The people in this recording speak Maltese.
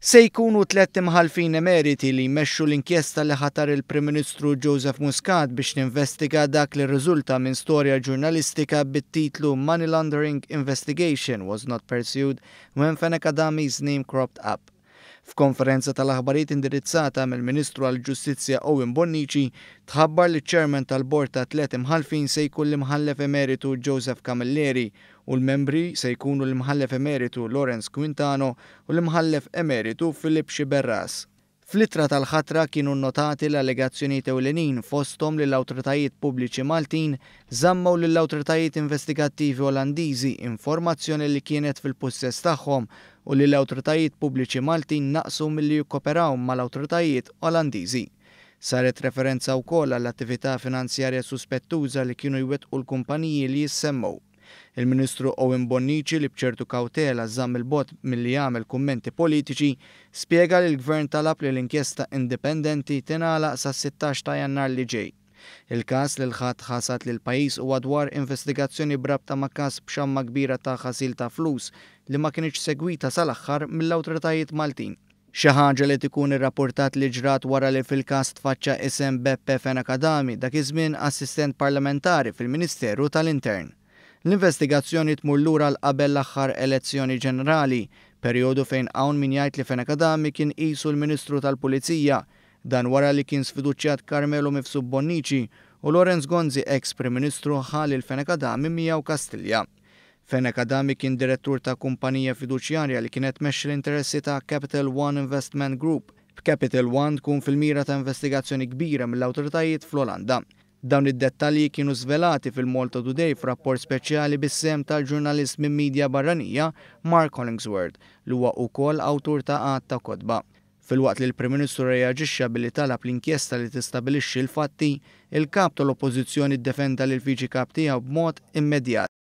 Se jkunu tlet imħalfin emeriti li jmexxu l-inkjesta li ħatar il-Prim Ministru Joseph Muscat biex ninvestiga dak li rriżulta minn storja ġurnalistika bit-titlu Money Laundering Investigation was not pursued when Feneka name cropped up. F'konferenza tal-aħbarijiet indirizzata mill-Ministru għall ġustizzja Owen Bonnici tħabbar li ċermen tal-Bord ta' Tlet Imħalfin se jkun l-imħallef emeritu Joseph Camilleri u l-membri se jkunu l-imħallef emeritu Lawrence Quintano u l-imħallef emeritu Filip Xiberras. Flittra tal-ħatra kienu notati l allegazzjoni ewlenin fostom l awtoritajiet pubbliċi Maltin zammaw l awtoritajiet investigattivi Olandiżi informazzjoni li kienet fil-possess tagħhom u l awtoritajiet pubbliċi Maltin naqsu milli jikkoperaw mal-awtoritajiet Olandiżi. Saret referenza wkoll għall-attività finanzjarja suspettuża li kienu u l-kumpaniji li jissemmu. Il-Ministru Owen Bonnici li bċertu kautela zamm il-bot milli jagħmel kummenti politiċi spjega li l-Gvern talab li l-inkjesta indipendenti tingħalaq sa 16 ta' jannar li ġej. Il-kas li l-ħadd ħasat li l-pajis u għadwar investigazzjoni brabta ma' kas b'xamma kbira ta' ħasil ta' flus li ma kienieċ segwita sal-aħħar mill-awtoritajiet Maltin. Xi ħaġa li tikun ir-rapportat li ġrat wara li fil-każ tfaċċa isem Beppe Fenakadami dak iż-żmien assistent parlamentari fil-Ministeru tal-Intern. L-investigazzjoni tmur lura l-qabel l-aħħar elezzjoni ġenerali, perjodu fejn hawn min jgħid li akadami kien qisu l-Ministru tal-Pulizija, dan wara li kien sfiduċjat Karmelu Mifsub Bonnici u Lorenz Gonzi ex Prim Ministru ħalli l Mija u Kastilja. Fenakadami kien direttur ta' kumpanija fiduċjarja li kienet mexxi l-interessi ta' Capital One Investment Group. Capital One tkun fil-mira ta' investigazzjoni kbira mill-awtoritajiet fl-Olanda. Dawn id-dettalji kienu zvelati fil-Malta Today f'rapport speċjali bis-sem tal-ġurnalist minn Media barranija Mark Hollingsworth li huwa wkoll awtur ta' għad ta' kotba. Fil-waqt li l-Prim Ministru reagixxa billi talab l-inkjesta li tistabilixxi l-fatti, il-kap tal-Oppożizzjoni ddefenda lill viċi kap tiegħu b'mod immedjat.